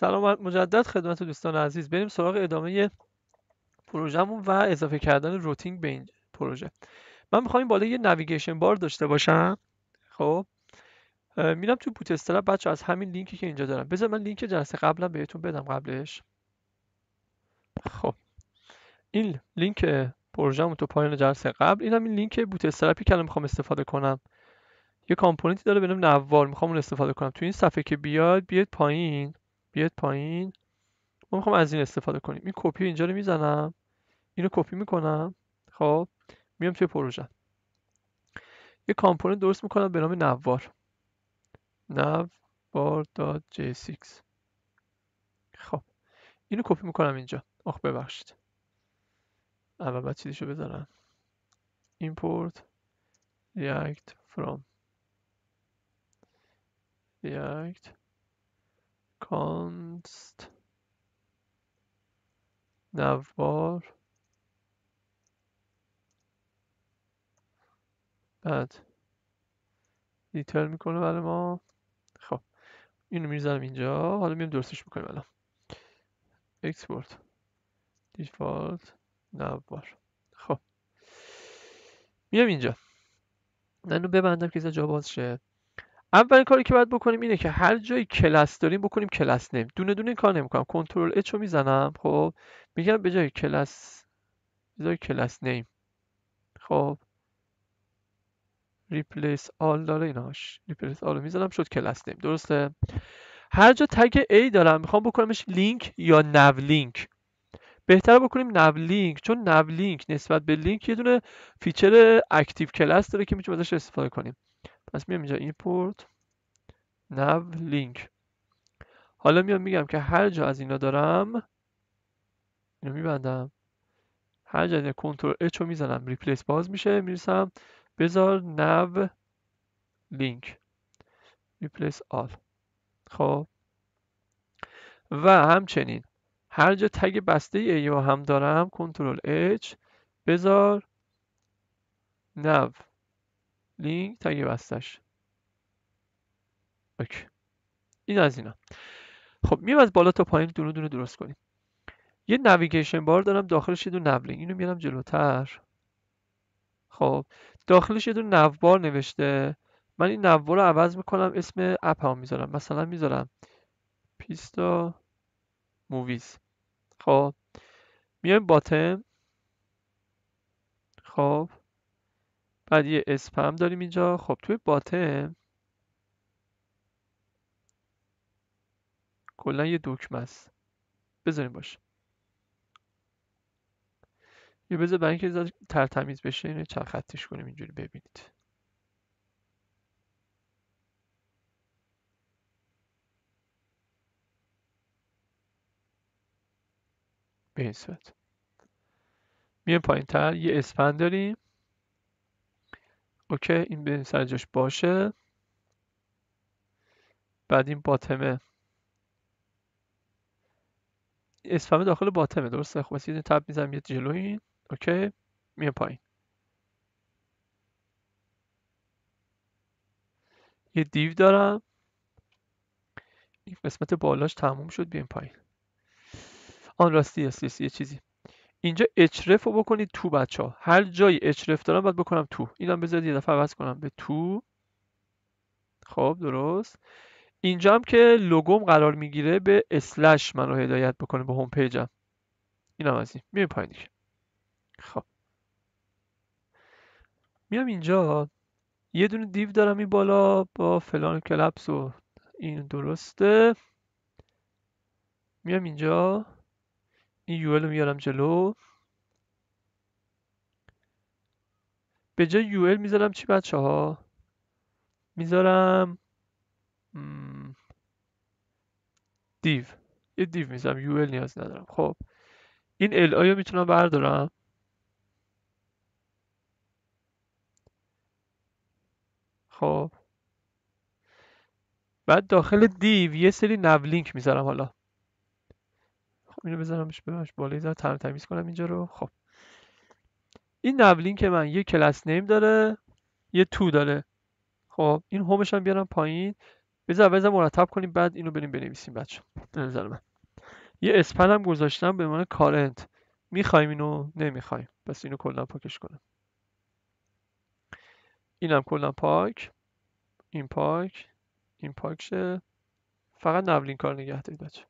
سلام مجدد خدمت دوستان عزیز بریم سراغ ادامه پروژهمون و اضافه کردن روتینگ به این پروژه من میخوام این بالا یه نویگیشن بار داشته باشم خب میرم تو بوت استرپ بچه از همین لینکی که اینجا دارم بذار من لینک جلسه قبلا بهتون بدم قبلش خب این لینک پروژه‌مون تو پایین جلسه قبل اینم این لینک بوت استرپی که الان میخوام استفاده کنم یه کامپوننتی داره به نام نوار میخوام اون استفاده کنم تو این صفحه که بیاد بیاد پایین بیاد پایین ما میخوام از این استفاده کنیم این کپی اینجا رو میزنم اینو کپی میکنم خب میام توی پروژه یه کامپوننت درست میکنم به نام نوار جی 6 خب اینو کپی میکنم اینجا آخ ببخشید اول باید چیزیشو بزنم import react from react کانست نوار بعد دیتیل میکنه برای ما خب اینو میزنم اینجا حالا میام درستش میکنیم الان اکسپورت دیفالت نوار خب میام اینجا من رو ببندم که اینجا جا باز شه اولین کاری که باید بکنیم اینه که هر جایی کلاس داریم بکنیم کلاس نیم دونه دونه این کار نمیکنم کنترل اچ رو میزنم خب میگم به جای کلاس به جای کلاس نیم خب ریپلیس آل داره ایناش ریپلیس آل رو میزنم شد کلاس نیم درسته هر جا تگ ای دارم میخوام بکنمش لینک یا نو لینک بهتر بکنیم نو لینک چون نو لینک نسبت به لینک یه دونه فیچر اکتیو کلاس داره که میتونیم ازش استفاده کنیم پس میام اینجا ایمپورت نو لینک حالا میام میگم که هر جا از اینا دارم اینو میبندم هر جا کنترل اچ رو میزنم ریپلیس باز میشه میرسم بذار نو لینک ریپلیس آل خب و همچنین هر جا تگ بسته ای هم دارم کنترل اچ بذار نو لینک یه بستش اوکی این از اینا خب میام از بالا تا پایین دونه دونه درست کنیم یه نویگیشن بار دارم داخلش یه دونه اینو میارم جلوتر خب داخلش یه دونه نوبار نوشته من این نوبار رو عوض میکنم اسم اپ ها میذارم مثلا میذارم پیستا موویز خب میایم باتم خب بعد یه اسپم داریم اینجا خب توی باتم کلا یه دکمه است بذاریم باشه یه بذار برای اینکه ترتمیز بشه اینو چند خطیش کنیم اینجوری ببینید به این صورت میایم پایین تر یه اسپن داریم اوکی این به سر جاش باشه بعد این باتمه اسفمه داخل باتمه درسته خب یه تب میزنم یه جلوی این اوکی میام پایین یه دیو دارم این قسمت بالاش تموم شد بیام پایین آن راستی است یه چیزی اینجا اچرف رو بکنید تو بچه ها هر جایی اچرف دارم باید بکنم تو اینم بذارید یه دفعه عوض کنم به تو خب درست اینجا هم که لوگوم قرار میگیره به اسلش من رو هدایت بکنه به هوم پیجم اینم از این میایم پایین دیگه خب میام اینجا یه دونه دیو دارم این بالا با فلان کلپس و این درسته میام اینجا این یو میارم جلو به جای یو ال میذارم چی بچه ها میذارم دیو یه دیو میذارم یول نیاز ندارم خب این ال آیا رو میتونم بردارم خب بعد داخل دیو یه سری نو لینک میذارم حالا اینو بذارمش ببرمش بالا ذره تر تمیز کنم اینجا رو خب این نبلین که من یه کلاس نیم داره یه تو داره خب این همش هم بیارم پایین بذار بذار مرتب کنیم بعد اینو بریم بنویسیم بچه به نظر من یه اسپن هم گذاشتم به عنوان کارنت میخوایم اینو نمیخوایم پس اینو کلا پاکش کنم اینم کلا پاک این پاک این پاک شه فقط نبلین کار نگه دارید بچه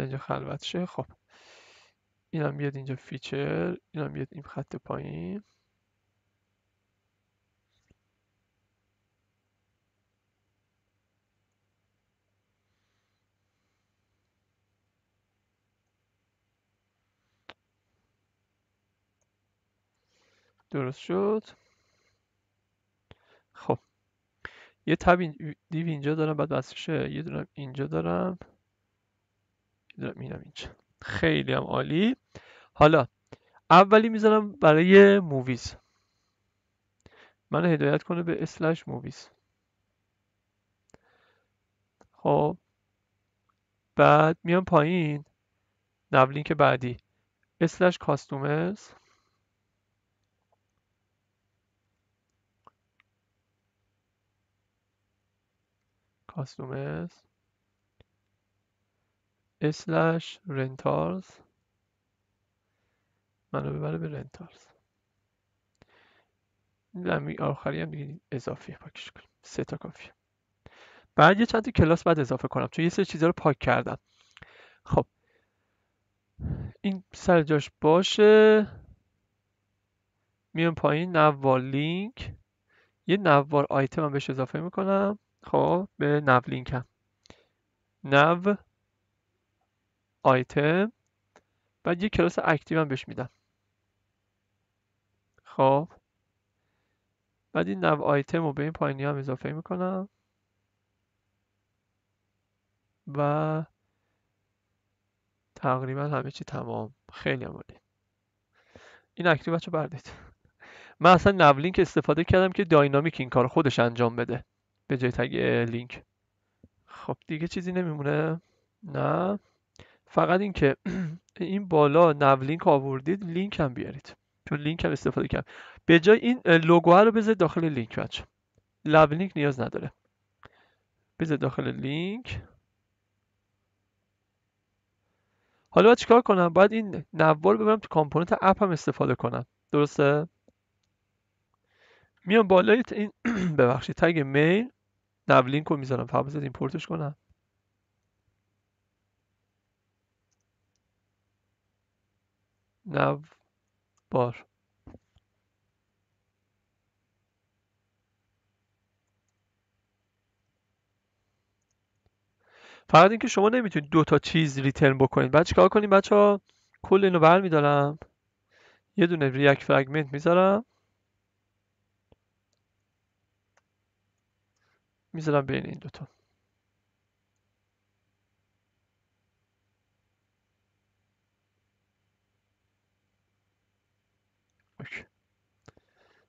اینجا خلوت شه خب اینم بیاد اینجا فیچر اینم بیاد این خط پایین درست شد خب یه تب دیو اینجا دارم بعد بسشه یه دونم اینجا دارم میرم اینجا خیلی هم عالی حالا اولی میذارم برای موویز من هدایت کنه به اسلش موویز خب بعد میام پایین نولینک بعدی اسلش کاستومرز کاستومرز اسلش رنتارز منو ببره به رنتارز این آخری هم دیگه پاکش کنیم سه تا کافیه بعد یه چند تا کلاس بعد اضافه کنم چون یه سری چیزا رو پاک کردم خب این سر جاش باشه میام پایین وار لینک یه نوار آیتم هم بهش اضافه میکنم خب به نو لینک نو آیتم بعد یه کلاس اکتیو هم بهش میدم خب بعد این نو آیتم رو به این پایینی هم اضافه میکنم و تقریبا همه چی تمام خیلی عمالی این اکتیو رو بردید من اصلا نو لینک استفاده کردم که داینامیک این کار خودش انجام بده به جای تگ لینک خب دیگه چیزی نمیمونه نه فقط اینکه این بالا نو لینک آوردید لینک هم بیارید چون لینک هم استفاده کرد به جای این لوگو رو بذارید داخل لینک بچه لب لینک نیاز نداره بذارید داخل لینک حالا باید چیکار کنم باید این نوار رو ببرم تو کامپوننت اپ هم استفاده کنم درسته میام بالای این ببخشید تگ میل نو لینک رو میذارم فقط بذارید ایمپورتش کنم بار فقط اینکه شما نمیتونید دو تا چیز ریترن بکنید بعد چیکار کنیم؟ بچه ها کل اینو برمیدارم یه دونه ریاک فرگمنت میذارم میذارم بین این دوتا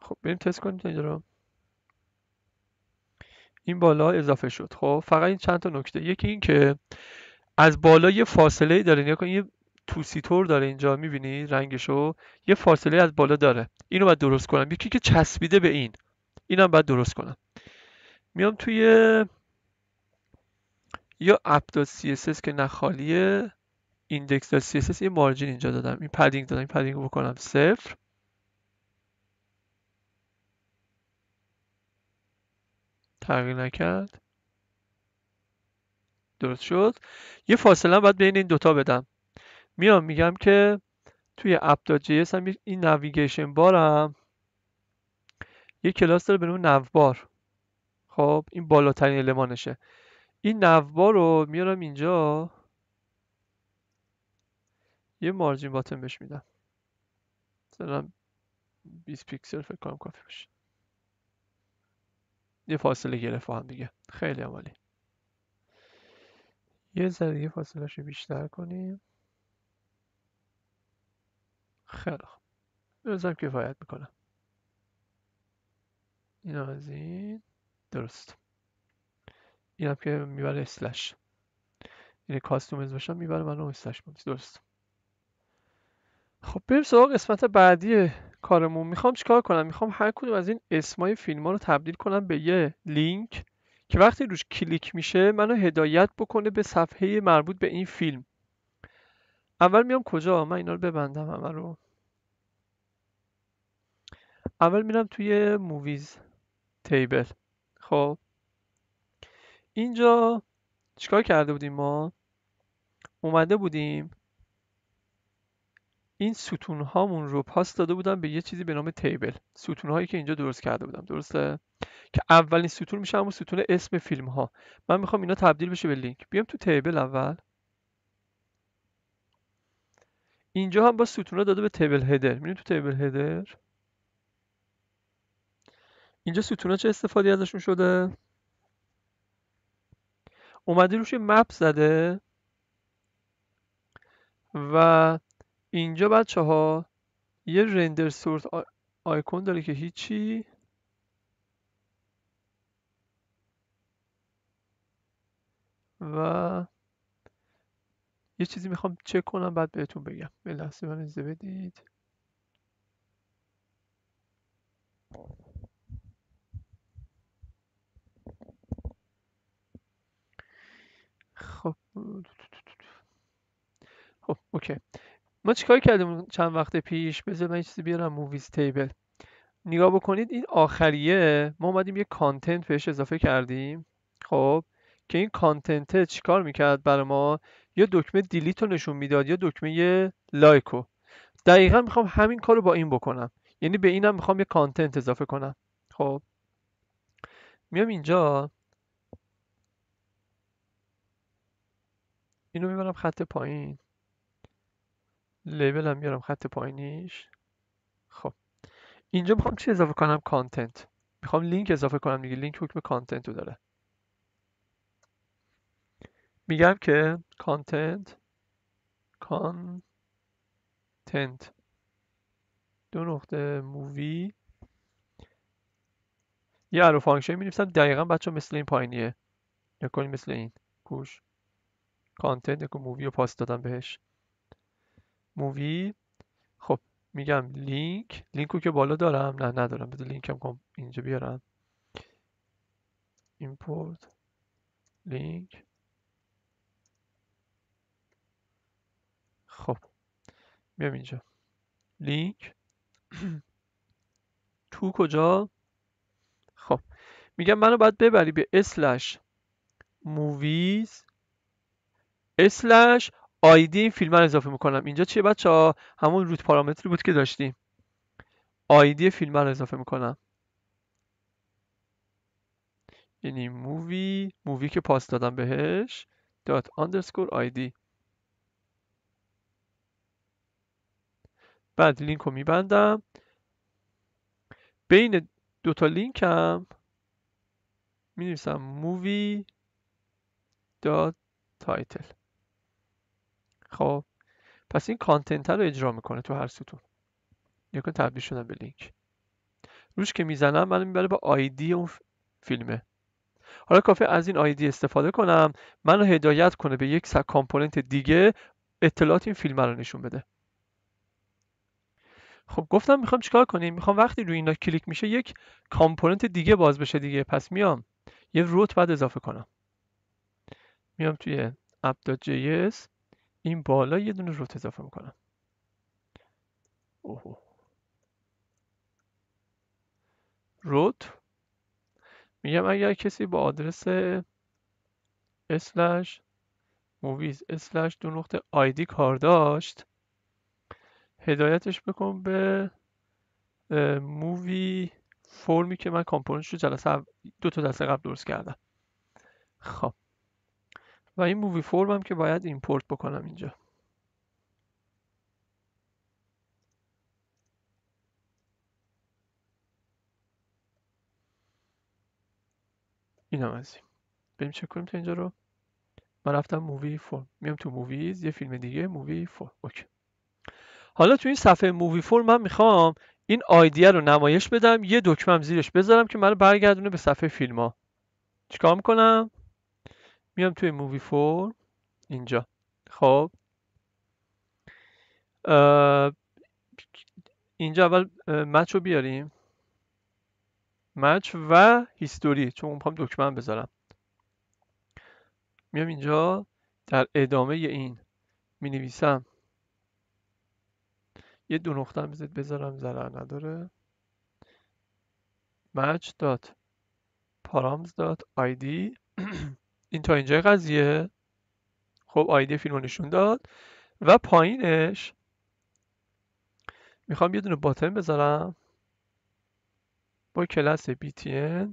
خب بریم تست کنیم اینجا رو این بالا اضافه شد خب فقط این چند تا نکته یکی این که از بالا یه فاصله داره نیا کنید یه توسیتور داره اینجا میبینی رنگشو یه فاصله از بالا داره اینو باید درست کنم یکی که چسبیده به این اینم باید درست کنم میام توی یا اپ css که نخالیه ایندکس css یه مارجین اینجا دادم این پدینگ دادم این پدینگ رو بکنم صفر تغییر نکرد درست شد یه فاصله باید بین این دوتا بدم میام میگم که توی app.js هم این نویگیشن بارم یه کلاس داره به نام نوبار خب این بالاترین المانشه این نوبار رو میارم اینجا یه مارجین باتن بهش میدم مثلا 20 پیکسل فکر کنم کافی باشه یه فاصله گرفت با هم دیگه خیلی عمالی یه ذره دیگه فاصله رو بیشتر کنیم خیلی خوب که کفایت میکنم این از این درست این هم که میبره اسلش یعنی کاستومز باشم میبره من اسلش اسلش درست خب بریم سراغ قسمت بعدی کارمون میخوام چیکار کنم میخوام هر کدوم از این اسمای فیلم ها رو تبدیل کنم به یه لینک که وقتی روش کلیک میشه منو هدایت بکنه به صفحه مربوط به این فیلم اول میام کجا من اینا رو ببندم همه رو اول میرم توی موویز تیبل خب اینجا چیکار کرده بودیم ما اومده بودیم این ستون هامون رو پاس داده بودم به یه چیزی به نام تیبل ستون هایی که اینجا درست کرده بودم درسته که اولین ستون میشه همون ستون اسم فیلم ها من میخوام اینا تبدیل بشه به لینک بیام تو تیبل اول اینجا هم با ستون ها داده به تیبل هدر میریم تو تیبل هدر اینجا ستون ها چه استفاده ازشون شده اومده روش مپ زده و اینجا بچه ها یه رندر سورت آیکون داره که هیچی و یه چیزی میخوام چک کنم بعد بهتون بگم به لحظه من اجازه بدید خب خب اوکی ما چیکار کردیم چند وقت پیش بذار من چیزی بیارم موویز تیبل نگاه بکنید این آخریه ما اومدیم یه کانتنت بهش اضافه کردیم خب که این کانتنته چیکار میکرد برای ما یا دکمه دیلیت رو نشون میداد یا دکمه لایک رو دقیقا میخوام همین کار رو با این بکنم یعنی به اینم میخوام یه کانتنت اضافه کنم خب میام اینجا اینو میبرم خط پایین لیبل هم بیارم خط پایینیش خب اینجا میخوام چی اضافه کنم کانتنت میخوام لینک اضافه کنم دیگه لینک حکم کانتنت رو داره میگم که کانتنت کانتنت دو نقطه مووی یه ارو فانکشن می نویسم دقیقا بچه مثل این پایینیه نکنی مثل این گوش کانتنت نکن مووی رو پاس دادم بهش مووی خب میگم لینک لینکو که بالا دارم نه ندارم بذار لینکم کنم اینجا بیارم ایمپورت لینک خب میام اینجا لینک تو کجا خب میگم منو باید ببری به اسلش موویز اسلش آیدی این فیلم رو اضافه میکنم اینجا چیه بچه ها همون روت پارامتری بود که داشتیم آیدی فیلم رو اضافه میکنم یعنی مووی مووی که پاس دادم بهش دات اندرسکور آیدی بعد لینک رو میبندم بین دوتا لینک هم می مووی دات تایتل خب پس این کانتنت رو اجرا میکنه تو هر ستون یکن کن تبدیل شدن به لینک روش که میزنم من میبره با آیدی اون فیلمه حالا کافی از این آیدی استفاده کنم منو هدایت کنه به یک کامپوننت دیگه اطلاعات این فیلم رو نشون بده خب گفتم میخوام چیکار کنیم میخوام وقتی روی اینا کلیک میشه یک کامپوننت دیگه باز بشه دیگه پس میام یه روت بعد اضافه کنم میام توی app.js این بالا یه دونه روت اضافه میکنم اوه روت میگم اگر کسی با آدرس اسلش موویز اسلش دو نقطه آیدی کار داشت هدایتش بکن به مووی فرمی که من کامپوننش رو جلسه دو تا دسته قبل درست کردم خب و این مووی فورم که باید ایمپورت بکنم اینجا این هم از این بریم چک کنیم تا اینجا رو من رفتم مووی فورم میام تو موویز یه فیلم دیگه مووی فورم اوکی حالا تو این صفحه مووی فورم من میخوام این آیدیه رو نمایش بدم یه دکمه زیرش بذارم که منو برگردونه به صفحه فیلم ها چیکار میکنم میام توی مووی فور اینجا خب اینجا اول مچ رو بیاریم مچ و هیستوری چون میخوام دکمه بذارم میام اینجا در ادامه این می نویسم یه دو نقطه هم بذارم ضرر نداره match.params.id این تا اینجا قضیه خب آیدی فیلم رو نشون داد و پایینش میخوام یه دونه باتن بذارم با کلاس btn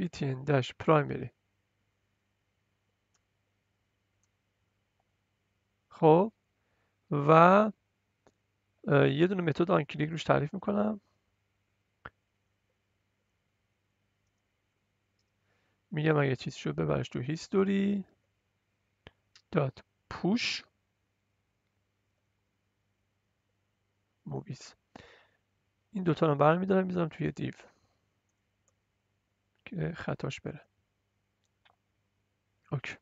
btn-primary خب و یه دونه متد آن کلیک روش تعریف میکنم میگم اگه چیز شد ببرش تو هیستوری دات پوش موویز این دوتا رو برمیدارم میذارم توی دیو که خطاش بره اوکی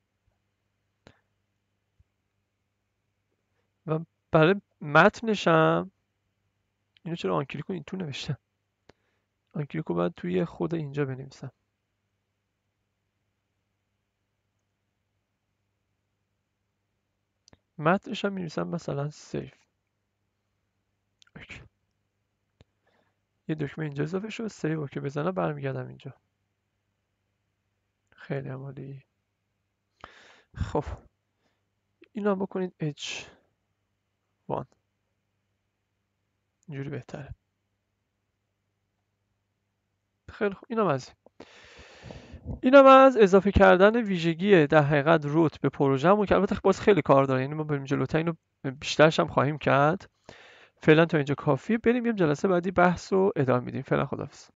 و برای متنشم اینو چرا آنکلیکو این تو نوشتم آنکلیک باید توی خود اینجا بنویسم متنش هم می‌نویسم مثلا سیف یه دکمه اینجا اضافه شد سیو که بزنم برمیگردم اینجا خیلی عمالی خب اینو هم بکنید H1 اینجوری بهتره خیلی خوب اینم از این هم از اضافه کردن ویژگی در حقیقت روت به پروژهمون که البته باز خیلی کار داره یعنی ما بریم جلوتر اینو بیشترش هم خواهیم کرد فعلا تا اینجا کافی بریم یه جلسه بعدی بحث رو ادامه میدیم فعلا خداحافظ